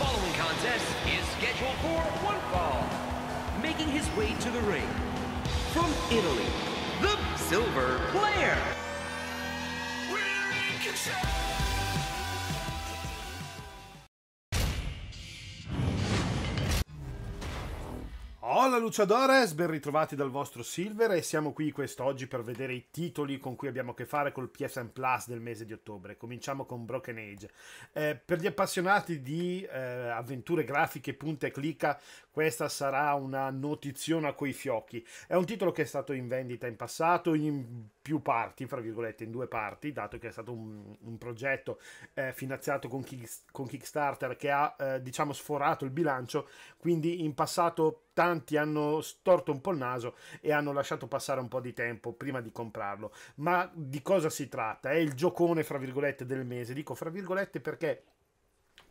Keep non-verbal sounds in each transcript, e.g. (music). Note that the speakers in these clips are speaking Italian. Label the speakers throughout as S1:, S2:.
S1: following contest is scheduled for one fall. Making his way to the ring, from Italy, the Silver Player. We're in control. Hola Luciadores, ben ritrovati dal vostro Silver e siamo qui quest'oggi per vedere i titoli con cui abbiamo a che fare col PSN Plus del mese di ottobre. Cominciamo con Broken Age. Eh, per gli appassionati di eh, avventure grafiche punta e clicca, questa sarà una notiziona coi fiocchi. È un titolo che è stato in vendita in passato in più parti, fra virgolette in due parti, dato che è stato un, un progetto eh, finanziato con, kick, con, Kickstarter che ha eh, diciamo sforato il bilancio, quindi in passato tanti hanno storto un po' il naso e hanno lasciato passare un po' di tempo prima di comprarlo. Ma di cosa si tratta? È il giocone, fra virgolette, del mese. Dico fra virgolette perché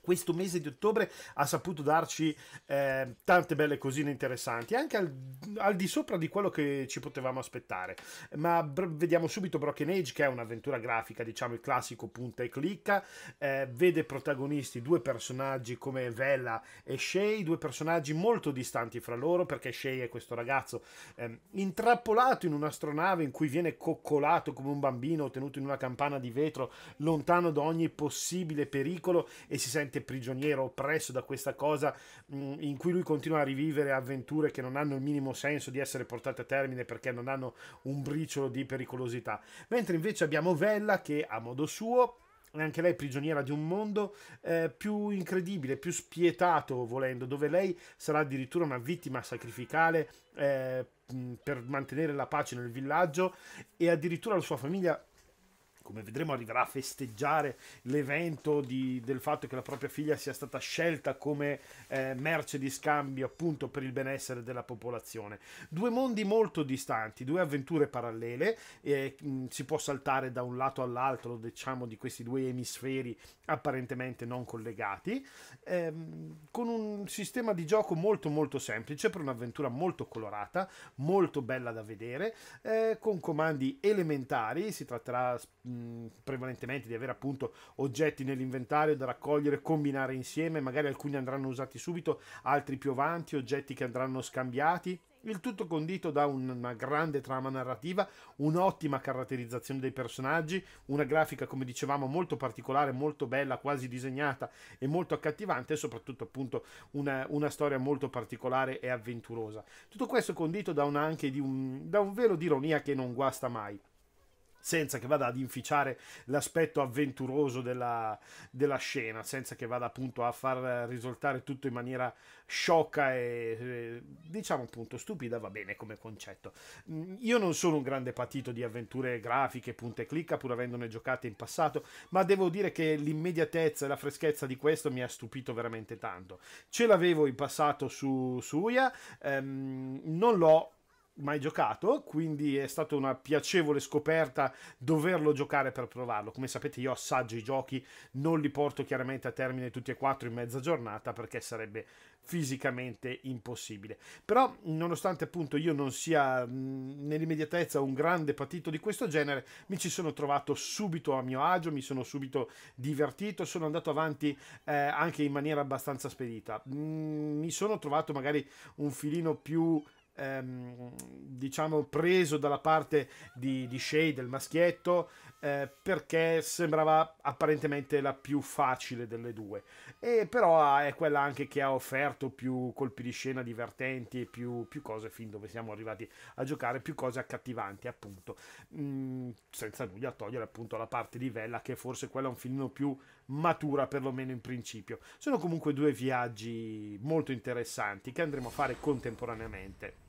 S1: questo mese di ottobre ha saputo darci eh, tante belle cosine interessanti, anche al, al, di sopra di quello che ci potevamo aspettare. Ma br- vediamo subito Broken Age, che è un'avventura grafica, diciamo il classico punta e clicca, eh, vede protagonisti due personaggi come Vella e Shay, due personaggi molto distanti fra loro, perché Shay è questo ragazzo eh, intrappolato in un'astronave in cui viene coccolato come un bambino, tenuto in una campana di vetro, lontano da ogni possibile pericolo e si sente veramente prigioniero, oppresso da questa cosa mh, mm, in cui lui continua a rivivere avventure che non hanno il minimo senso di essere portate a termine perché non hanno un briciolo di pericolosità. Mentre invece abbiamo Vella che a modo suo è anche lei prigioniera di un mondo eh, più incredibile, più spietato volendo, dove lei sarà addirittura una vittima sacrificale eh, mm, per mantenere la pace nel villaggio e addirittura la sua famiglia come vedremo arriverà a festeggiare l'evento di, del fatto che la propria figlia sia stata scelta come eh, merce di scambio appunto per il benessere della popolazione. Due mondi molto distanti, due avventure parallele, eh, si può saltare da un lato all'altro diciamo di questi due emisferi apparentemente non collegati, ehm, con un sistema di gioco molto molto semplice per un'avventura molto colorata, molto bella da vedere, eh, con comandi elementari, si tratterà prevalentemente di avere appunto oggetti nell'inventario da raccogliere, combinare insieme, magari alcuni andranno usati subito, altri più avanti, oggetti che andranno scambiati. Il tutto condito da una grande trama narrativa, un'ottima caratterizzazione dei personaggi, una grafica, come dicevamo, molto particolare, molto bella, quasi disegnata e molto accattivante, e soprattutto appunto una, una storia molto particolare e avventurosa. Tutto questo condito da, un, anche un, da un velo di ironia che non guasta mai senza che vada ad inficiare l'aspetto avventuroso della, della, scena, senza che vada appunto a far risultare tutto in maniera sciocca e, diciamo appunto stupida, va bene come concetto. Mm, io non sono un grande patito di avventure grafiche, punte e clicca, pur avendone giocate in passato, ma devo dire che l'immediatezza e la freschezza di questo mi ha stupito veramente tanto. Ce l'avevo in passato su, su Uya, ehm, non l'ho mai giocato, quindi è stata una piacevole scoperta doverlo giocare per provarlo. Come sapete io assaggio i giochi, non li porto chiaramente a termine tutti e quattro in mezza giornata perché sarebbe fisicamente impossibile. Però nonostante appunto io non sia nell'immediatezza un grande patito di questo genere, mi ci sono trovato subito a mio agio, mi sono subito divertito, sono andato avanti eh, anche in maniera abbastanza spedita. Mm, mi sono trovato magari un filino più ehm, diciamo preso dalla parte di, di Shay, del maschietto, eh, perché sembrava apparentemente la più facile delle due. E però ah, è quella anche che ha offerto più colpi di scena divertenti e più, più, cose fin dove siamo arrivati a giocare, più cose accattivanti, appunto. Mm, senza nulla togliere appunto la parte di Vella, che forse quella è un filino più matura, perlomeno in principio. Sono comunque due viaggi molto interessanti che andremo a fare contemporaneamente.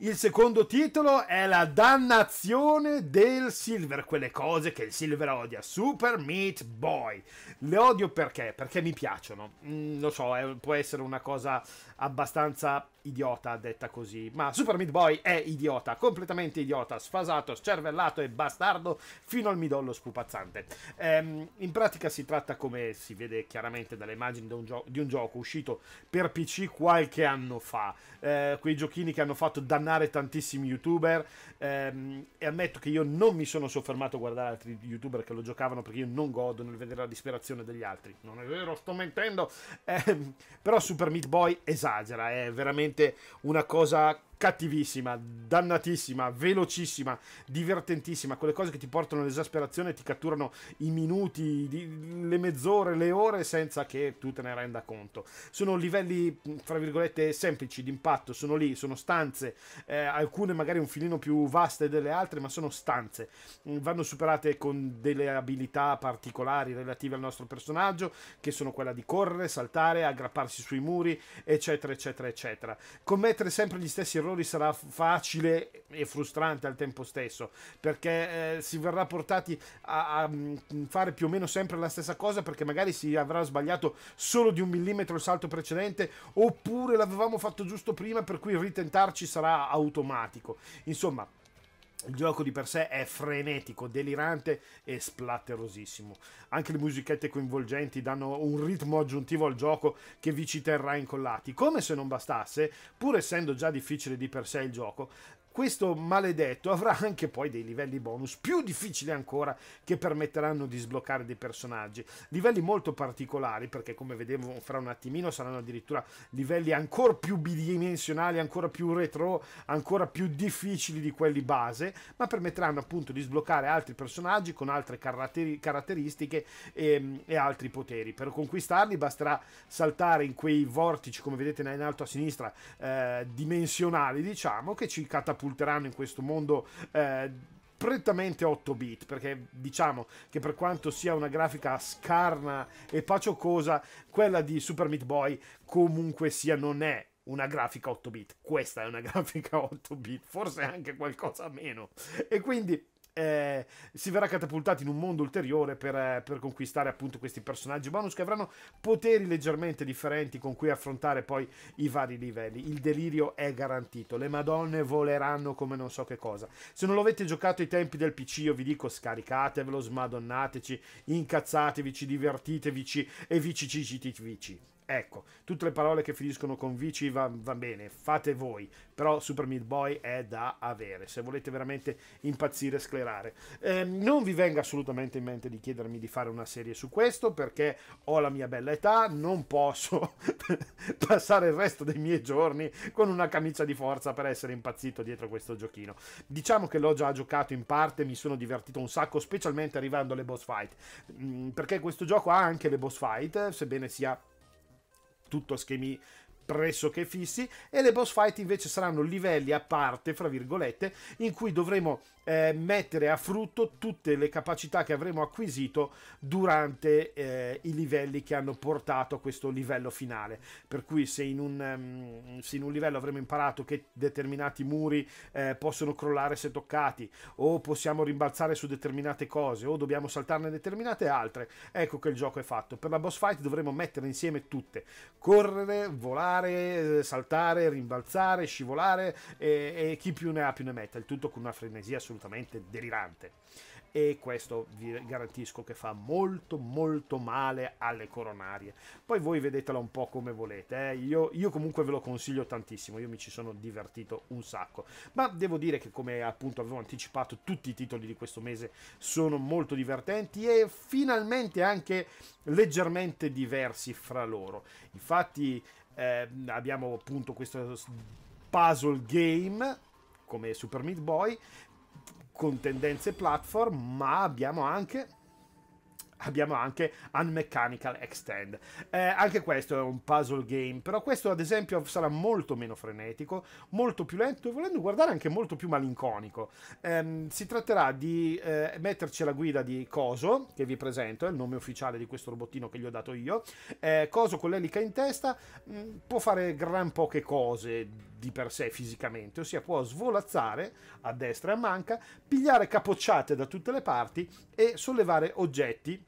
S1: Il secondo titolo è La dannazione del Silver, quelle cose che il Silver odia. Super Meat Boy. Le odio perché? Perché mi piacciono. Mm, lo so, è, può essere una cosa abbastanza idiota detta così, ma Super Meat Boy è idiota, completamente idiota, sfasato, scervellato e bastardo fino al midollo spupazzante. Ehm, in pratica si tratta, come si vede chiaramente dalle immagini, di un, gio- di un gioco uscito per PC qualche anno fa, ehm, quei giochini che hanno fatto dannare tantissimi youtuber ehm, e ammetto che io non mi sono soffermato a guardare altri youtuber che lo giocavano perché io non godo nel vedere la disperazione degli altri, non è vero, sto mentendo, ehm, però Super Meat Boy esagera, è veramente veramente una cosa cattivissima, dannatissima, velocissima, divertentissima, quelle cose che ti portano all'esasperazione e ti catturano i minuti, le mezz'ore, le ore senza che tu te ne renda conto. Sono livelli, tra virgolette, semplici di impatto, sono lì, sono stanze, eh, alcune magari un filino più vaste delle altre, ma sono stanze. Mm, vanno superate con delle abilità particolari relative al nostro personaggio, che sono quella di correre, saltare, aggrapparsi sui muri, eccetera, eccetera, eccetera. Commettere sempre gli stessi errori errori sarà facile e frustrante al tempo stesso, perché eh, si verrà portati a, a, mm, fare più o meno sempre la stessa cosa, perché magari si avrà sbagliato solo di un millimetro il salto precedente, oppure l'avevamo fatto giusto prima, per cui ritentarci sarà automatico. Insomma, il gioco di per sé è frenetico, delirante e splatterosissimo. Anche le musichette coinvolgenti danno un ritmo aggiuntivo al gioco che vi ci terrà incollati. Come se non bastasse, pur essendo già difficile di per sé il gioco, questo maledetto avrà anche poi dei livelli bonus più difficili ancora che permetteranno di sbloccare dei personaggi. Livelli molto particolari perché come vedevo fra un attimino saranno addirittura livelli ancora più bidimensionali, ancora più retro, ancora più difficili di quelli base, ma permetteranno appunto di sbloccare altri personaggi con altre caratteri caratteristiche e, ehm, e, altri poteri. Per conquistarli basterà saltare in quei vortici, come vedete in alto a sinistra, eh, dimensionali diciamo, che ci catapultano catapulteranno in questo mondo eh, prettamente 8 bit perché diciamo che per quanto sia una grafica scarna e paciocosa quella di Super Meat Boy comunque sia non è una grafica 8 bit questa è una (laughs) grafica 8 bit forse anche qualcosa meno e quindi eh, si verrà catapultato in un mondo ulteriore per, eh, per, conquistare appunto questi personaggi bonus che avranno poteri leggermente differenti con cui affrontare poi i vari livelli. Il delirio è garantito, le madonne voleranno come non so che cosa. Se non lo avete giocato ai tempi del PC io vi dico scaricatevelo, smadonnateci, incazzatevici, divertitevi e vici vici vici. Ecco, tutte le parole che finiscono con vici va, va, bene, fate voi, però Super Meat Boy è da avere, se volete veramente impazzire e sclerare. Eh, non vi venga assolutamente in mente di chiedermi di fare una serie su questo, perché ho la mia bella età, non posso (laughs) passare il resto dei miei giorni con una camicia di forza per essere impazzito dietro questo giochino. Diciamo che l'ho già giocato in parte, mi sono divertito un sacco, specialmente arrivando alle boss fight, mm, perché questo gioco ha anche le boss fight, sebbene sia tutto a schemi pressoché fissi e le boss fight invece saranno livelli a parte, fra virgolette, in cui dovremo eh, mettere a frutto tutte le capacità che avremo acquisito durante eh, i livelli che hanno portato a questo livello finale. Per cui se in un, um, se in un livello avremo imparato che determinati muri eh, possono crollare se toccati, o possiamo rimbalzare su determinate cose, o dobbiamo saltarne determinate altre, ecco che il gioco è fatto. Per la boss fight dovremo mettere insieme tutte, correre, volare, eh, saltare, rimbalzare, scivolare e, e chi più ne ha più ne metta, il tutto con una frenesia assolutamente assolutamente delirante. E questo vi garantisco che fa molto molto male alle coronarie. Poi voi vedetela un po' come volete, eh. io, io comunque ve lo consiglio tantissimo, io mi ci sono divertito un sacco. Ma devo dire che come appunto avevo anticipato tutti i titoli di questo mese sono molto divertenti e finalmente anche leggermente diversi fra loro. Infatti eh, abbiamo appunto questo puzzle game come Super Meat Boy con tendenze platform, ma abbiamo anche abbiamo anche Unmechanical Extend. Eh, anche questo è un puzzle game, però questo ad esempio sarà molto meno frenetico, molto più lento e volendo guardare anche molto più malinconico. Eh, si tratterà di eh, metterci alla guida di Coso, che vi presento, è il nome ufficiale di questo robottino che gli ho dato io. Eh, Coso con l'elica in testa mh, mm, può fare gran poche cose di per sé fisicamente, ossia può svolazzare a destra e a manca, pigliare capocciate da tutte le parti e sollevare oggetti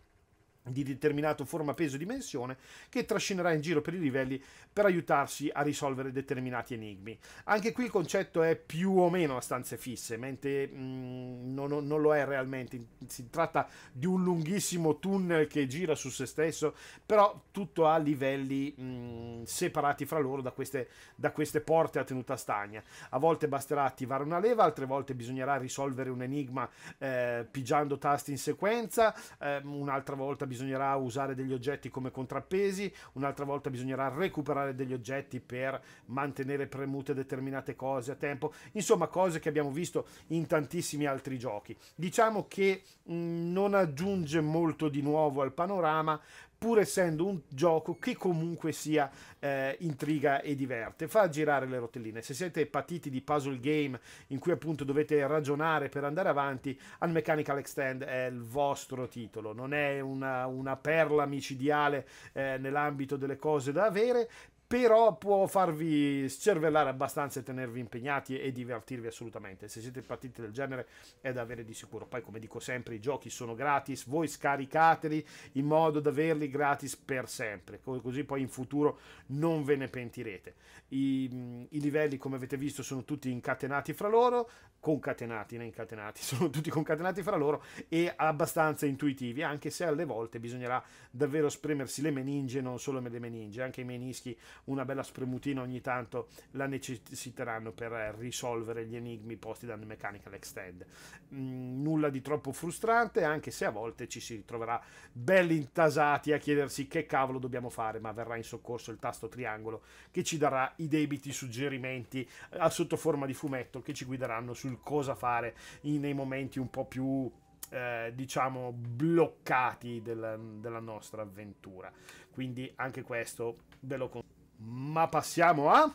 S1: di determinato forma, peso e dimensione che trascinerà in giro per i livelli per aiutarsi a risolvere determinati enigmi. Anche qui il concetto è più o meno a stanze fisse, mentre mh, mm, non, non, lo è realmente. Si tratta di un lunghissimo tunnel che gira su se stesso, però tutto a livelli mh, mm, separati fra loro da queste, da queste porte a tenuta stagna. A volte basterà attivare una leva, altre volte bisognerà risolvere un enigma eh, pigiando tasti in sequenza, eh, un'altra volta bisognerà bisognerà usare degli oggetti come contrappesi, un'altra volta bisognerà recuperare degli oggetti per mantenere premute determinate cose a tempo, insomma cose che abbiamo visto in tantissimi altri giochi. Diciamo che mh, mm, non aggiunge molto di nuovo al panorama, pur essendo un gioco che comunque sia eh, intriga e diverte, fa girare le rotelline. Se siete patiti di puzzle game in cui appunto dovete ragionare per andare avanti, Unmechanical Extend è il vostro titolo, non è una, una perla micidiale eh, nell'ambito delle cose da avere, però può farvi scervellare abbastanza e tenervi impegnati e divertirvi assolutamente. Se siete partiti del genere è da avere di sicuro. Poi, come dico sempre, i giochi sono gratis, voi scaricateli in modo da averli gratis per sempre, così poi in futuro non ve ne pentirete. I, i livelli, come avete visto, sono tutti incatenati fra loro, concatenati, non incatenati, (laughs) sono tutti concatenati fra loro e abbastanza intuitivi, anche se alle volte bisognerà davvero spremersi le meninge, non solo le meninge, anche i menischi una bella spremutina ogni tanto la necessiteranno per eh, risolvere gli enigmi posti dal Mechanical Extend. Mm, nulla di troppo frustrante, anche se a volte ci si ritroverà belli intasati a chiedersi che cavolo dobbiamo fare, ma verrà in soccorso il tasto triangolo che ci darà i debiti suggerimenti eh, a, sotto forma di fumetto che ci guideranno sul cosa fare nei momenti un po' più eh, diciamo bloccati del, della nostra avventura quindi anche questo ve lo consiglio ma passiamo a...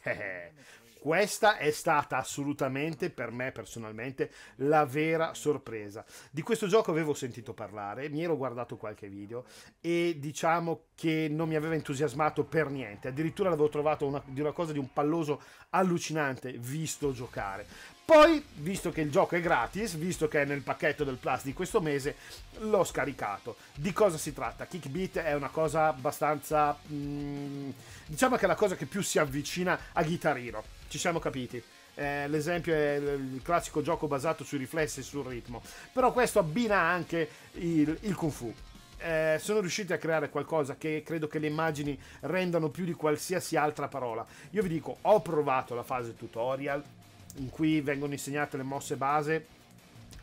S1: (laughs) Eh, eh. Questa è stata assolutamente per me personalmente la vera sorpresa. Di questo gioco avevo sentito parlare, mi ero guardato qualche video e diciamo che non mi aveva entusiasmato per niente, addirittura l'avevo trovato una, di una cosa di un palloso allucinante visto giocare. Poi, visto che il gioco è gratis, visto che è nel pacchetto del Plus di questo mese, l'ho scaricato. Di cosa si tratta? Kickbeat è una cosa abbastanza... Mm, diciamo che è la cosa che più si avvicina a Guitar Hero ci siamo capiti. Eh, l'esempio è il classico gioco basato sui riflessi e sul ritmo. Però questo abbina anche il, il kung fu. Eh, sono riusciti a creare qualcosa che credo che le immagini rendano più di qualsiasi altra parola. Io vi dico, ho provato la fase tutorial in cui vengono insegnate le mosse base.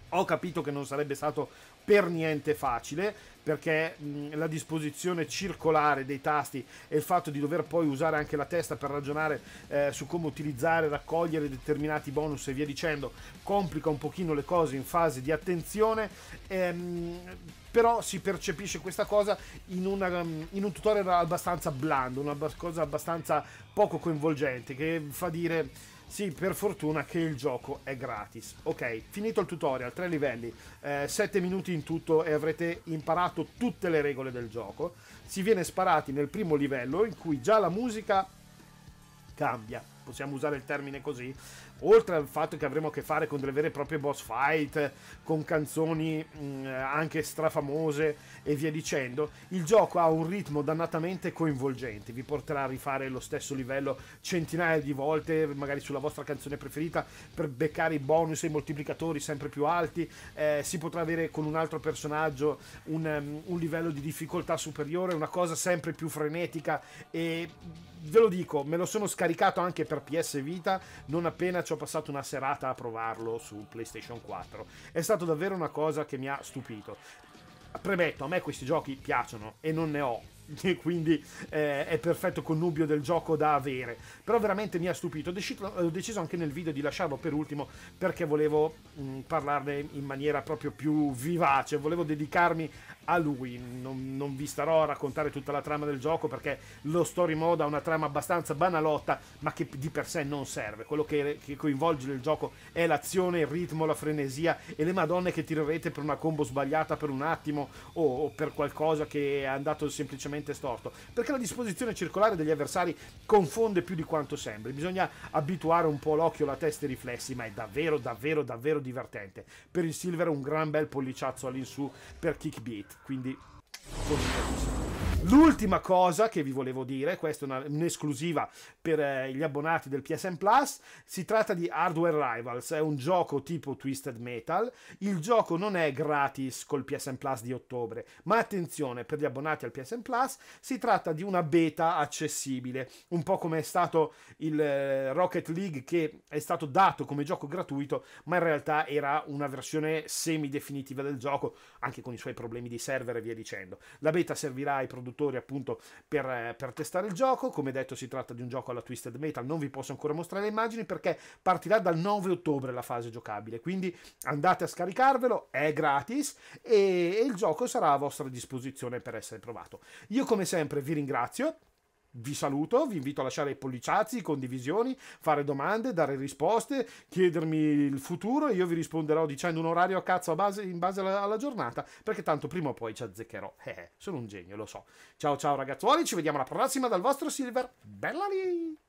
S1: Ho capito che non sarebbe stato per niente facile perché mh, la disposizione circolare dei tasti e il fatto di dover poi usare anche la testa per ragionare eh, su come utilizzare, raccogliere determinati bonus e via dicendo, complica un pochino le cose in fase di attenzione. Ehm, però si percepisce questa cosa in, una, ehm, in, un tutorial abbastanza blando, una cosa abbastanza poco coinvolgente, che fa dire sì, per fortuna che il gioco è gratis. Ok, finito il tutorial, tre livelli, eh, 7 minuti in tutto e avrete imparato tutte le regole del gioco. Si viene sparati nel primo livello in cui già la musica cambia possiamo usare il termine così, oltre al fatto che avremo a che fare con delle vere e proprie boss fight, con canzoni mh, mm, anche strafamose e via dicendo, il gioco ha un ritmo dannatamente coinvolgente, vi porterà a rifare lo stesso livello centinaia di volte, magari sulla vostra canzone preferita, per beccare i bonus e i moltiplicatori sempre più alti, eh, si potrà avere con un altro personaggio un, um, un livello di difficoltà superiore, una cosa sempre più frenetica e ve lo dico, me lo sono scaricato anche per per PS Vita non appena ci ho passato una serata a provarlo su PlayStation 4. È stata davvero una cosa che mi ha stupito. Premetto, a me questi giochi piacciono e non ne ho (laughs) e quindi eh, è perfetto connubio del gioco da avere però veramente mi ha stupito ho deciso, ho deciso anche nel video di lasciarlo per ultimo perché volevo mh, mm, parlarne in maniera proprio più vivace volevo dedicarmi a lui non, non, vi starò a raccontare tutta la trama del gioco perché lo story mode ha una trama abbastanza banalotta ma che di per sé non serve quello che, che coinvolge il gioco è l'azione il ritmo la frenesia e le madonne che tirerete per una combo sbagliata per un attimo o, o per qualcosa che è andato semplicemente leggermente storto, perché la disposizione circolare degli avversari confonde più di quanto sembri. Bisogna abituare un po' l'occhio, la testa e i riflessi, ma è davvero, davvero, davvero divertente. Per il Silver un gran bel polliciazzo all'insù per Kick Beat, quindi... Continuiamo. L'ultima cosa che vi volevo dire, questa è una, un'esclusiva per eh, gli abbonati del PSN Plus, si tratta di Hardware Rivals, è un gioco tipo Twisted Metal, il gioco non è gratis col PSN Plus di ottobre, ma attenzione, per gli abbonati al PSN Plus si tratta di una beta accessibile, un po' come è stato il eh, Rocket League che è stato dato come gioco gratuito, ma in realtà era una versione semi definitiva del gioco, anche con i suoi problemi di server e via dicendo. La beta servirà ai produttori produttori appunto per, eh, per, testare il gioco. Come detto si tratta di un gioco alla Twisted Metal, non vi posso ancora mostrare le immagini perché partirà dal 9 ottobre la fase giocabile, quindi andate a scaricarvelo, è gratis e, e il gioco sarà a vostra disposizione per essere provato. Io come sempre vi ringrazio vi saluto, vi invito a lasciare polliciazzi, condivisioni, fare domande, dare risposte, chiedermi il futuro e io vi risponderò dicendo un orario a cazzo a base, in base alla, alla, giornata, perché tanto prima o poi ci azzeccherò. (laughs) Eh, sono un genio, lo so. Ciao ciao ragazzuoli, ci vediamo alla prossima dal vostro Silver. Bella lì!